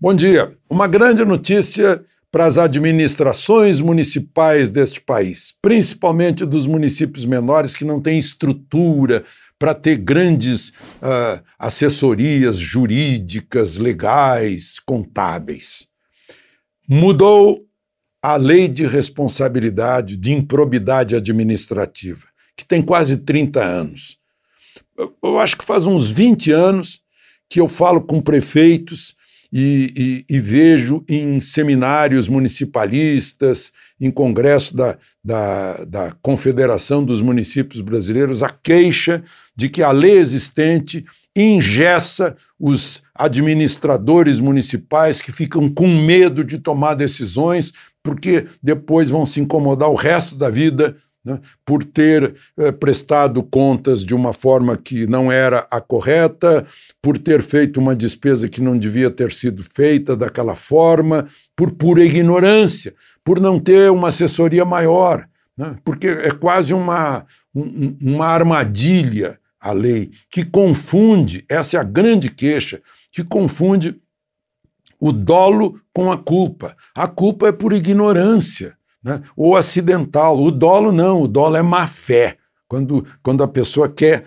Bom dia. Uma grande notícia para as administrações municipais deste país, principalmente dos municípios menores que não têm estrutura para ter grandes uh, assessorias jurídicas, legais, contábeis. Mudou a lei de responsabilidade, de improbidade administrativa, que tem quase 30 anos eu, acho que faz uns 20 anos que eu falo com prefeitos e, e, e, vejo em seminários municipalistas, em congresso da, da, da, Confederação dos Municípios Brasileiros, a queixa de que a lei existente ingessa os administradores municipais que ficam com medo de tomar decisões, porque depois vão se incomodar o resto da vida né? por ter eh, prestado contas de uma forma que não era a correta, por ter feito uma despesa que não devia ter sido feita daquela forma, por pura ignorância, por não ter uma assessoria maior, né? porque é quase uma, um, uma armadilha a lei que confunde essa é a grande queixa que confunde o dolo com a culpa. A culpa é por ignorância né? ou acidental. O dolo não, o dolo é má fé, quando, quando a pessoa quer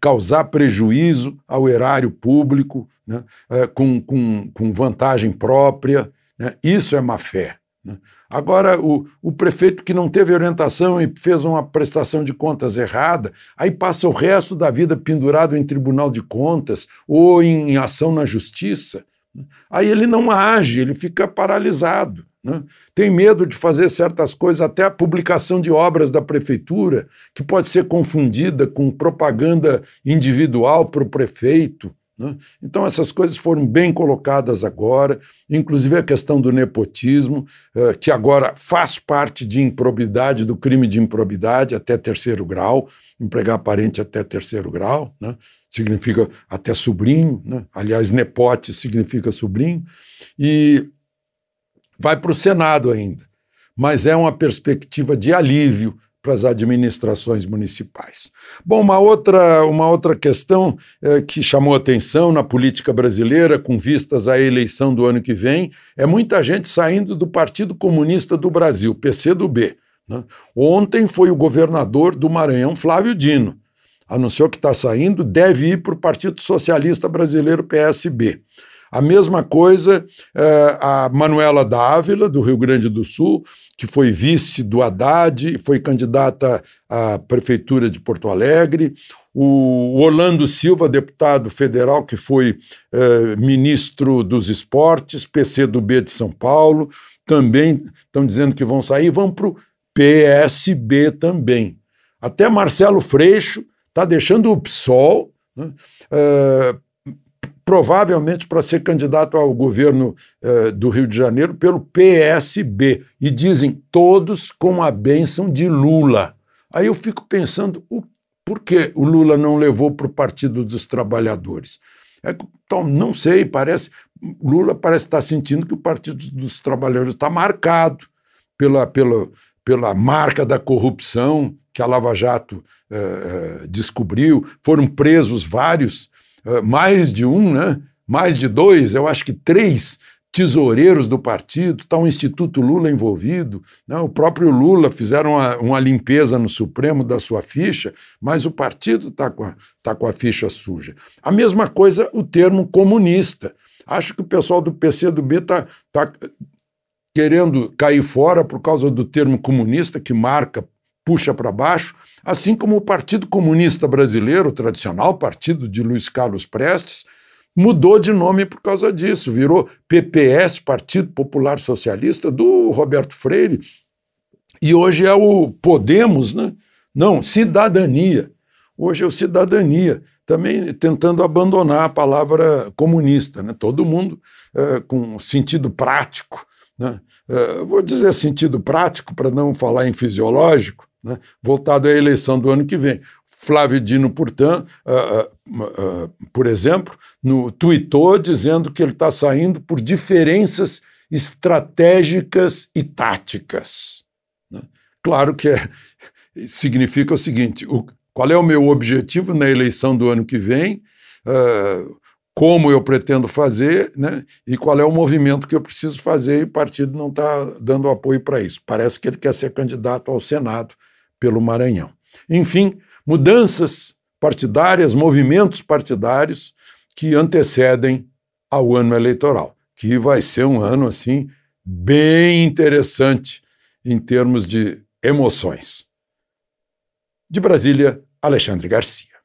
causar prejuízo ao erário público, né? é, com, com, com vantagem própria. Né? Isso é má fé. Né? Agora, o, o prefeito que não teve orientação e fez uma prestação de contas errada, aí passa o resto da vida pendurado em tribunal de contas ou em ação na justiça. Né? Aí ele não age, ele fica paralisado. Né? Tem medo de fazer certas coisas, até a publicação de obras da prefeitura, que pode ser confundida com propaganda individual para o prefeito. Né? Então, essas coisas foram bem colocadas agora, inclusive a questão do nepotismo, eh, que agora faz parte de improbidade, do crime de improbidade até terceiro grau, empregar parente até terceiro grau, né? significa até sobrinho, né? aliás, nepote significa sobrinho, e vai para o Senado ainda. Mas é uma perspectiva de alívio para as administrações municipais. Bom, uma outra, uma outra questão é, que chamou atenção na política brasileira, com vistas à eleição do ano que vem, é muita gente saindo do Partido Comunista do Brasil, PCdoB. Né? Ontem foi o governador do Maranhão, Flávio Dino. Anunciou que está saindo, deve ir para o Partido Socialista Brasileiro, PSB. A mesma coisa eh, a Manuela Dávila, do Rio Grande do Sul, que foi vice do Haddad, foi candidata à Prefeitura de Porto Alegre. O Orlando Silva, deputado federal, que foi eh, ministro dos Esportes, PC do B de São Paulo, também estão dizendo que vão sair, vão para o PSB também. Até Marcelo Freixo está deixando o PSOL né, eh, provavelmente para ser candidato ao governo eh, do Rio de Janeiro pelo PSB. E dizem todos com a benção de Lula. Aí eu fico pensando o, por que o Lula não levou para o Partido dos Trabalhadores. É, então, não sei, parece. Lula parece estar sentindo que o Partido dos Trabalhadores está marcado pela, pela, pela marca da corrupção que a Lava Jato eh, eh descobriu. Foram presos vários ah, mais de um, né? mais de dois, eu acho que três tesoureiros do partido, está o Instituto Lula envolvido, né? o próprio Lula fizeram uma, uma, limpeza no Supremo da sua ficha, mas o partido está com, a, tá com a ficha suja. A mesma coisa o termo comunista. Acho que o pessoal do PCdoB está tá querendo cair fora por causa do termo comunista que marca puxa para baixo, assim como o Partido Comunista Brasileiro, o tradicional partido de Luiz Carlos Prestes, mudou de nome por causa disso, virou PPS, Partido Popular Socialista, do Roberto Freire, e hoje é o Podemos, né? Não, Cidadania. Hoje é o Cidadania, também tentando abandonar a palavra comunista, né? Todo mundo é, com sentido prático, né? É, vou dizer sentido prático para não falar em fisiológico, né? voltado à eleição do ano que vem. Flávio Dino, portanto, uh, ah, uh, ah, uh, ah, por exemplo, no, tweetou dizendo que ele está saindo por diferenças estratégicas e táticas. Né? Claro que é, significa o seguinte: o, qual é o meu objetivo na eleição do ano que vem? como eu pretendo fazer né, e qual é o movimento que eu preciso fazer, e o partido não está dando apoio para isso. Parece que ele quer ser candidato ao Senado pelo Maranhão. Enfim, mudanças partidárias, movimentos partidários que antecedem ao ano eleitoral, que vai ser um ano assim bem interessante em termos de emoções. De Brasília, Alexandre Garcia.